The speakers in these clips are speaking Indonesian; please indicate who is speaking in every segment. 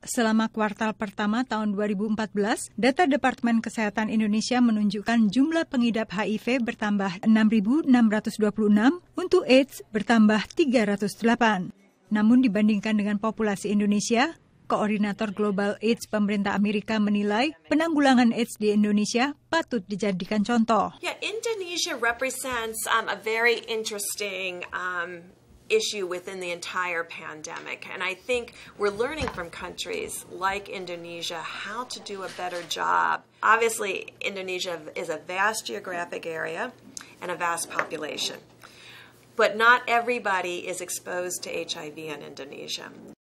Speaker 1: Selama kuartal pertama tahun 2014, data Departemen Kesehatan Indonesia menunjukkan jumlah pengidap HIV bertambah 6.626, untuk AIDS bertambah 308. Namun dibandingkan dengan populasi Indonesia, Koordinator Global AIDS pemerintah Amerika menilai penanggulangan AIDS di Indonesia patut dijadikan contoh.
Speaker 2: Yeah, Indonesia represents um, a very interesting um, issue within the entire pandemic. And I think we're learning from countries like Indonesia how to do a better job. Obviously, Indonesia is a vast geographic area and a vast population. But not everybody is exposed to HIV in Indonesia.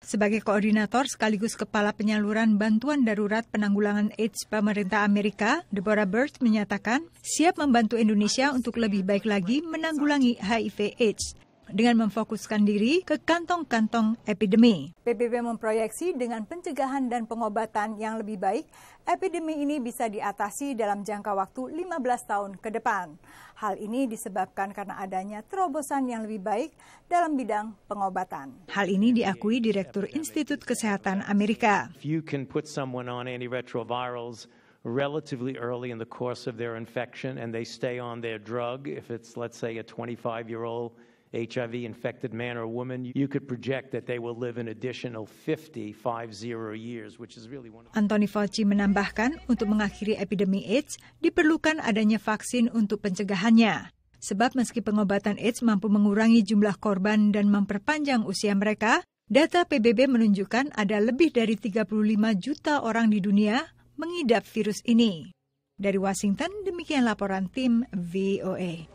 Speaker 1: Sebagai koordinator sekaligus kepala penyaluran bantuan darurat penanggulangan AIDS pemerintah Amerika, Deborah Birth menyatakan siap membantu Indonesia untuk lebih baik lagi menanggulangi HIV AIDS dengan memfokuskan diri ke kantong-kantong epidemi. PBB memproyeksi dengan pencegahan dan pengobatan yang lebih baik, epidemi ini bisa diatasi dalam jangka waktu 15 tahun ke depan. Hal ini disebabkan karena adanya terobosan yang lebih baik dalam bidang pengobatan. Hal ini diakui Direktur Institut Kesehatan Amerika.
Speaker 3: If you can put someone on antiretrovirals relatively early in the course of their infection and they stay on their drug, if it's, let's say, a 25 year old HIV infected man or woman, you could project that they will live an additional 50, 50 years, which is really one
Speaker 1: of Anthony Fauci menambahkan, untuk mengakhiri epidemi AIDS, diperlukan adanya vaksin untuk pencegahannya. Sebab meski pengobatan AIDS mampu mengurangi jumlah korban dan memperpanjang usia mereka, data PBB menunjukkan ada lebih dari 35 juta orang di dunia mengidap virus ini. Dari Washington, demikian laporan tim VOA.